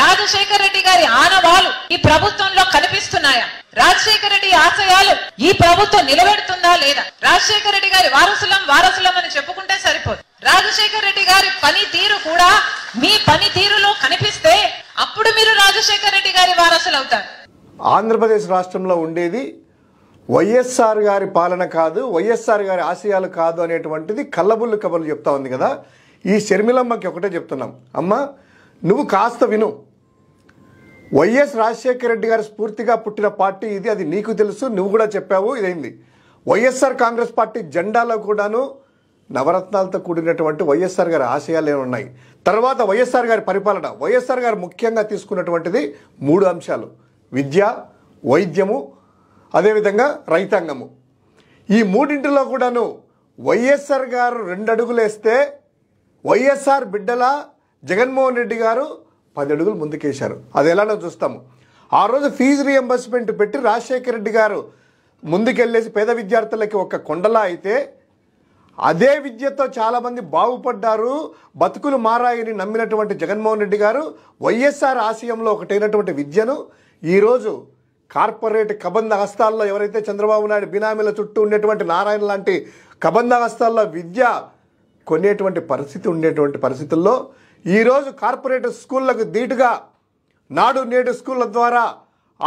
రాజశేఖర రెడ్డి గారి ఆనవాలు ఈ ప్రభుత్వంలో కనిపిస్తున్నాయా రాజశేఖర రెడ్డి ఆశయాలు ఈ ప్రభుత్వం నిలబెడుతుందా లేదా రాజశేఖర రెడ్డి గారి వారసులం వారసులం అని చెప్పుకుంటే సరిపోదు రాజశేఖర రెడ్డి గారి పని తీరు కూడా మీ పని తీరులో కనిపిస్తే అప్పుడు మీరు రాజశేఖర రెడ్డి గారి వారసులు అవుతారు ఆంధ్రప్రదేశ్ రాష్ట్రంలో ఉండేది వైఎస్ఆర్ గారి పాలన కాదు వైఎస్ఆర్ గారి ఆశయాలు కాదు అనేటువంటిది కళ్ళబుల్లు కబుర్లు చెప్తా ఉంది కదా ఈ షర్మిలమ్మకి ఒకటే చెప్తున్నాం అమ్మ నువ్వు కాస్త విను వైఎస్ రాజశేఖర రెడ్డి గారు స్ఫూర్తిగా పుట్టిన పార్టీ ఇది అది నీకు తెలుసు నువ్వు కూడా చెప్పావు ఇదైంది వైఎస్ఆర్ కాంగ్రెస్ పార్టీ జెండాలో కూడాను నవరత్నాలతో కూడినటువంటి వైఎస్ఆర్ గారి ఆశయాలు ఉన్నాయి తర్వాత వైఎస్ఆర్ గారి పరిపాలన వైఎస్ఆర్ గారు ముఖ్యంగా తీసుకున్నటువంటిది మూడు అంశాలు విద్య వైద్యము అదేవిధంగా రైతాంగము ఈ మూడింటిలో కూడాను వైఎస్ఆర్ గారు రెండు అడుగులేస్తే వైఎస్ఆర్ బిడ్డల జగన్మోహన్ రెడ్డి గారు పది అడుగులు ముందుకేశారు అది ఎలానో చూస్తాము ఆ రోజు ఫీజు రియంబర్స్మెంట్ పెట్టి రాజశేఖర రెడ్డి గారు ముందుకెళ్ళేసి పేద విద్యార్థులకి ఒక కొండలా అయితే అదే విద్యతో చాలామంది బాగుపడ్డారు బతుకులు మారాయని నమ్మినటువంటి జగన్మోహన్ రెడ్డి గారు వైఎస్ఆర్ ఆశయంలో ఒకటైనటువంటి విద్యను ఈరోజు కార్పొరేట్ కబంధ హస్తాల్లో ఎవరైతే చంద్రబాబు నాయుడు బినామీల చుట్టూ ఉండేటువంటి నారాయణ లాంటి కబంధ హస్తాల్లో విద్య కొనేటువంటి పరిస్థితి ఉండేటువంటి పరిస్థితుల్లో ఈరోజు కార్పొరేట్ స్కూళ్ళకు ధీటుగా నాడు నేడు స్కూళ్ళ ద్వారా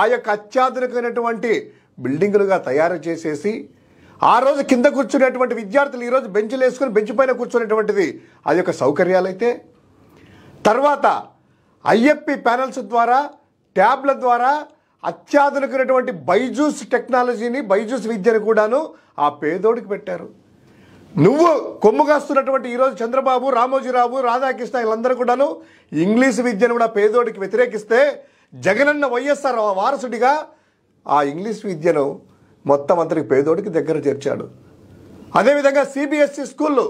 ఆ యొక్క అత్యాధునికమైనటువంటి బిల్డింగులుగా తయారు చేసేసి ఆ రోజు కింద కూర్చునేటువంటి విద్యార్థులు ఈరోజు బెంచ్లు వేసుకుని బెంచ్ పైన కూర్చునేటువంటిది అది యొక్క సౌకర్యాలైతే తర్వాత ఐఎఫ్పి ప్యానల్స్ ద్వారా ట్యాబ్ల ద్వారా అత్యాధునికమైనటువంటి బైజూస్ టెక్నాలజీని బైజూస్ విద్యను కూడాను ఆ పేదోడికి పెట్టారు నువ్వు కొమ్ము కాస్తున్నటువంటి ఈరోజు చంద్రబాబు రామోజీరావు రాధాకృష్ణ వీళ్ళందరూ కూడాను ఇంగ్లీష్ విద్యను కూడా పేదోడికి వ్యతిరేకిస్తే జగనన్న వైఎస్ఆర్ వారసుడిగా ఆ ఇంగ్లీష్ విద్యను మొత్తం అందరికి పేదోడికి దగ్గర చేర్చాడు అదేవిధంగా సిబిఎస్ఈ స్కూళ్ళు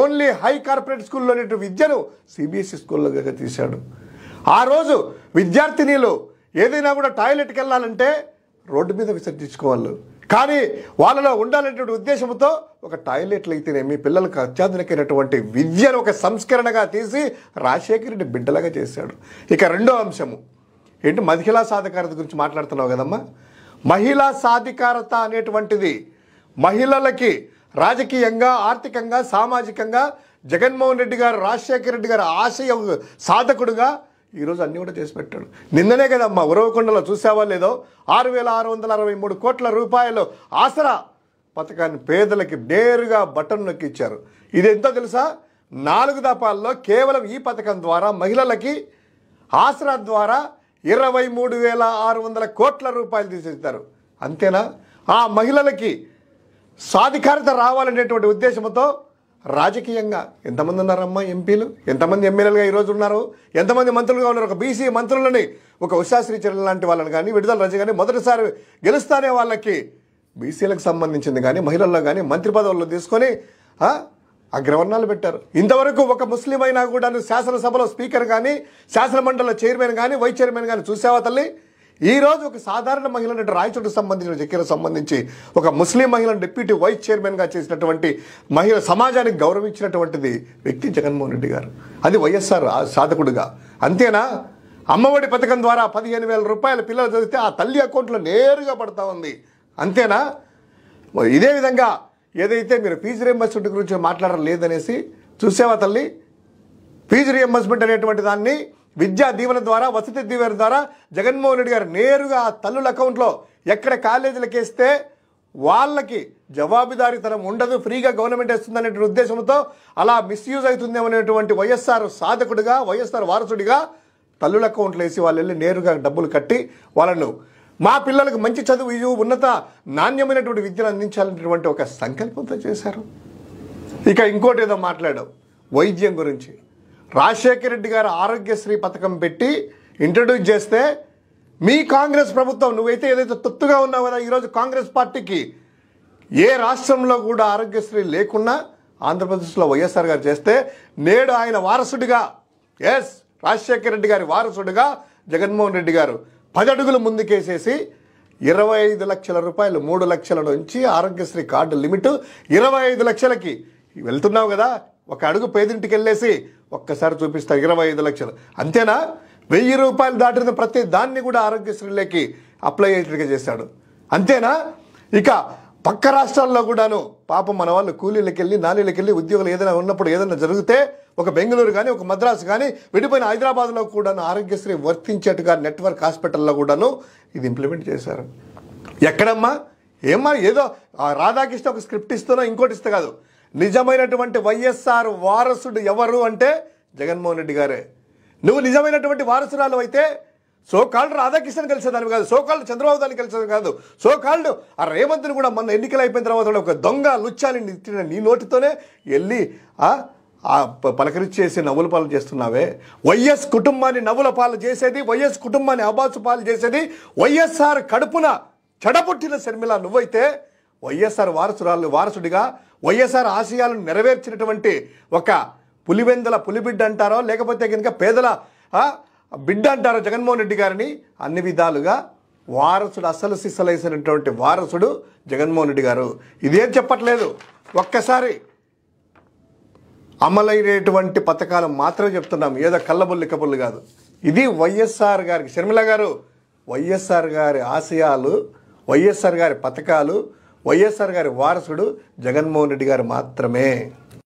ఓన్లీ హై కార్పొరేట్ స్కూల్లోనే విద్యను సిబిఎస్ఈ స్కూల్లో దగ్గర తీశాడు ఆ రోజు విద్యార్థినీలు ఏదైనా కూడా టాయిలెట్కి వెళ్ళాలంటే రోడ్డు మీద విసర్జించుకోవాలి కానీ వాళ్ళలో ఉండాలనేటువంటి ఉద్దేశంతో ఒక టాయిలెట్లు అయితేనే మీ పిల్లలకు అత్యాధునికైనటువంటి విద్యను ఒక సంస్కరణగా తీసి రాజశేఖర్ రెడ్డి బిడ్డలుగా చేశాడు ఇక రెండో అంశము ఏంటి మహిళా సాధికారత గురించి మాట్లాడుతున్నావు కదమ్మా మహిళా సాధికారత అనేటువంటిది మహిళలకి రాజకీయంగా ఆర్థికంగా సామాజికంగా జగన్మోహన్ రెడ్డి గారు రాజశేఖర రెడ్డి గారు ఆశయ సాధకుడుగా ఈరోజు అన్నీ కూడా చేసి పెట్టాడు నిన్ననే కదమ్మా ఉరవకొండలో చూసావా లేదో ఆరు వేల ఆరు వందల అరవై మూడు కోట్ల రూపాయలు ఆసరా పథకాన్ని పేదలకి నేరుగా బటన్ నొక్కిచ్చారు ఇది ఎంతో తెలుసా నాలుగు దఫాల్లో కేవలం ఈ పథకం ద్వారా మహిళలకి ఆసరా ద్వారా ఇరవై మూడు వేల ఆరు వందల కోట్ల రూపాయలు తీసేస్తారు అంతేనా ఆ మహిళలకి సాధికారత రావాలనేటువంటి ఉద్దేశంతో రాజకీయంగా ఎంతమంది ఉన్నారమ్మా ఎంపీలు ఎంతమంది ఎమ్మెల్యేలుగా ఈరోజు ఉన్నారు ఎంతమంది మంత్రులుగా ఉన్నారు ఒక బీసీ మంత్రులని ఒక ఉషాశ్రీ చర్యలు లాంటి వాళ్ళని కానీ విడుదల రజ కానీ మొదటిసారి గెలుస్తానే వాళ్ళకి బీసీలకు సంబంధించింది కానీ మహిళల్లో కానీ మంత్రి పదవుల్లో తీసుకొని అగ్రవర్ణాలు పెట్టారు ఇంతవరకు ఒక ముస్లిం అయినా కూడా శాసనసభలో స్పీకర్ కానీ శాసనమండలిలో చైర్మన్ కానీ వైస్ చైర్మన్ కానీ చూసావా తల్లి ఈరోజు ఒక సాధారణ మహిళ అంటే రాయచోటకు సంబంధించిన చక్కెర సంబంధించి ఒక ముస్లిం మహిళను డిప్యూటీ వైస్ చైర్మన్గా చేసినటువంటి మహిళ సమాజానికి గౌరవించినటువంటిది వ్యక్తి జగన్మోహన్ రెడ్డి గారు అది వైఎస్ఆర్ సాధకుడుగా అంతేనా అమ్మఒడి పథకం ద్వారా పదిహేను వేల రూపాయల పిల్లలు చదివితే ఆ తల్లి అకౌంట్లో నేరుగా పడతా ఉంది అంతేనా ఇదే విధంగా ఏదైతే మీరు ఫీజు రియంబర్స్మెంట్ గురించి మాట్లాడలేదనేసి చూసేవా తల్లి ఫీజు రియంబర్స్మెంట్ అనేటువంటి దాన్ని విద్యా దీవెన ద్వారా వసతి దీవెన ద్వారా జగన్మోహన్ రెడ్డి గారు నేరుగా ఆ తల్లుల అకౌంట్లో ఎక్కడ కాలేజీలకు వేస్తే వాళ్ళకి జవాబుదారీతనం ఉండదు ఫ్రీగా గవర్నమెంట్ ఇస్తుందనే ఉద్దేశంతో అలా మిస్యూజ్ అవుతుందేమనేటువంటి వైఎస్ఆర్ సాధకుడిగా వైఎస్ఆర్ వారసుడిగా తల్లుల అకౌంట్లు వేసి వాళ్ళు వెళ్ళి నేరుగా డబ్బులు కట్టి వాళ్ళను మా పిల్లలకు మంచి చదువు ఉన్నత నాణ్యమైనటువంటి విద్యను అందించాలనేటువంటి ఒక సంకల్పంతో చేశారు ఇక ఇంకోటి ఏదో మాట్లాడావు వైద్యం గురించి రాజశేఖర రెడ్డి గారు ఆరోగ్యశ్రీ పథకం పెట్టి ఇంట్రడ్యూస్ చేస్తే మీ కాంగ్రెస్ ప్రభుత్వం నువ్వైతే ఏదైతే తొత్తుగా ఉన్నావు కదా ఈరోజు కాంగ్రెస్ పార్టీకి ఏ రాష్ట్రంలో కూడా ఆరోగ్యశ్రీ లేకున్నా ఆంధ్రప్రదేశ్లో వైఎస్ఆర్ గారు చేస్తే నేడు ఆయన వారసుడిగా ఎస్ రాజశేఖర రెడ్డి గారి వారసుడిగా జగన్మోహన్ రెడ్డి గారు పదడుగులు ముందుకేసేసి ఇరవై ఐదు లక్షల రూపాయలు మూడు లక్షల నుంచి ఆరోగ్యశ్రీ కార్డు లిమిట్ ఇరవై ఐదు లక్షలకి వెళ్తున్నావు కదా ఒక అడుగు పేదింటికి వెళ్ళేసి ఒక్కసారి చూపిస్తా ఇరవై ఐదు లక్షలు అంతేనా వెయ్యి రూపాయలు దాటిన ప్రతి దాన్ని కూడా ఆరోగ్యశ్రీలోకి అప్లై అయ్యేటట్టుగా చేశాడు అంతేనా ఇక పక్క రాష్ట్రాల్లో కూడాను పాపం మన వాళ్ళు కూలీలకు వెళ్ళి నాలీలకు వెళ్ళి ఉద్యోగులు ఏదైనా ఉన్నప్పుడు ఏదైనా జరిగితే ఒక బెంగళూరు కానీ ఒక మద్రాసు కానీ విడిపోయిన హైదరాబాద్లో కూడాను ఆరోగ్యశ్రీ వర్తించేట్టుగా నెట్వర్క్ హాస్పిటల్లో కూడాను ఇది ఇంప్లిమెంట్ చేశారు ఎక్కడమ్మా ఏమ్మా ఏదో రాధాకృష్ణ ఒక స్క్రిప్ట్ ఇస్తున్నా ఇంకోటి ఇస్తా కాదు నిజమైనటువంటి వైఎస్ఆర్ వారసుడు ఎవరు అంటే జగన్మోహన్ రెడ్డి గారే నువ్వు నిజమైనటువంటి వారసురాలు అయితే సోకాల్డ్ రాధాకృష్ణన్ కలిసేదాన్ని కాదు సోకాల్డ్ చంద్రబాబు దాన్ని కలిసేది కాదు సోకాల్డ్ ఆ రేవంత్ని కూడా మొన్న ఎన్నికలు అయిపోయిన తర్వాత ఒక దొంగ లుచ్చాని నిచ్చిన నీ నోటితోనే వెళ్ళి పలకరిచ్చేసి నవ్వుల పాలు చేస్తున్నావే వైఎస్ కుటుంబాన్ని నవ్వుల పాలు చేసేది వైఎస్ కుటుంబాన్ని అబాసు పాలు చేసేది వైఎస్ఆర్ కడుపున చెడపుట్టిన శర్మిల నువ్వైతే వైఎస్ఆర్ వారసురాలు వారసుడిగా వైఎస్ఆర్ ఆశయాలను నెరవేర్చినటువంటి ఒక పులివెందుల పులిబిడ్డ అంటారో లేకపోతే కనుక పేదల బిడ్డ అంటారో జగన్మోహన్ రెడ్డి గారిని అన్ని విధాలుగా వారసుడు అసలు సిసలైసినటువంటి వారసుడు జగన్మోహన్ రెడ్డి గారు ఇదేం చెప్పట్లేదు ఒక్కసారి అమలైనటువంటి పథకాలు మాత్రమే చెప్తున్నాం ఏదో కళ్ళబుల్లి కబుల్లు కాదు ఇది వైఎస్ఆర్ గారికి షర్మిల గారు వైఎస్ఆర్ గారి ఆశయాలు వైఎస్ఆర్ గారి పథకాలు వైఎస్ఆర్ గారి వారసుడు జగన్మోహన్ రెడ్డి గారు మాత్రమే